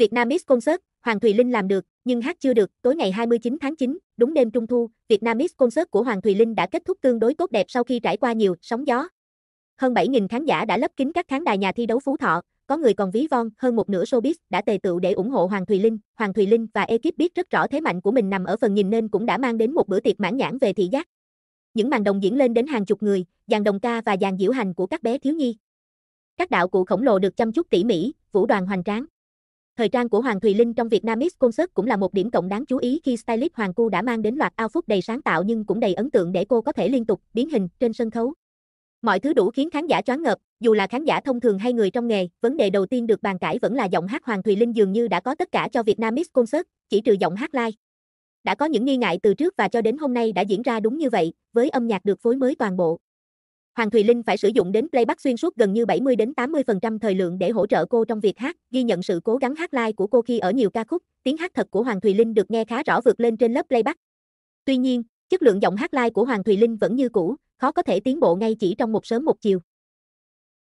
Việt Nam Miss Concert, Hoàng Thùy Linh làm được, nhưng hát chưa được. Tối ngày 29 tháng 9, đúng đêm Trung Thu, Việt Nam Miss Concert của Hoàng Thùy Linh đã kết thúc tương đối tốt đẹp sau khi trải qua nhiều sóng gió. Hơn 7.000 khán giả đã lấp kín các khán đài nhà thi đấu Phú Thọ, có người còn ví von hơn một nửa showbiz đã tề tựu để ủng hộ Hoàng Thùy Linh. Hoàng Thùy Linh và ekip biết rất rõ thế mạnh của mình nằm ở phần nhìn nên cũng đã mang đến một bữa tiệc mãn nhãn về thị giác. Những màn đồng diễn lên đến hàng chục người, dàn đồng ca và dàn diễu hành của các bé thiếu nhi. Các đạo cụ khổng lồ được chăm chút tỉ mỉ, vũ đoàn hoành tráng. Thời trang của Hoàng Thùy Linh trong Vietnam Miss Concert cũng là một điểm cộng đáng chú ý khi stylist Hoàng Cu đã mang đến loạt outfit đầy sáng tạo nhưng cũng đầy ấn tượng để cô có thể liên tục biến hình trên sân khấu. Mọi thứ đủ khiến khán giả choáng ngợp, dù là khán giả thông thường hay người trong nghề, vấn đề đầu tiên được bàn cãi vẫn là giọng hát Hoàng Thùy Linh dường như đã có tất cả cho Vietnam Miss Concert, chỉ trừ giọng hát live. Đã có những nghi ngại từ trước và cho đến hôm nay đã diễn ra đúng như vậy, với âm nhạc được phối mới toàn bộ. Hàng Thùy Linh phải sử dụng đến playback xuyên suốt gần như 70 đến 80% thời lượng để hỗ trợ cô trong việc hát, ghi nhận sự cố gắng hát live của cô khi ở nhiều ca khúc, tiếng hát thật của Hoàng Thùy Linh được nghe khá rõ vượt lên trên lớp playback. Tuy nhiên, chất lượng giọng hát live của Hoàng Thùy Linh vẫn như cũ, khó có thể tiến bộ ngay chỉ trong một sớm một chiều.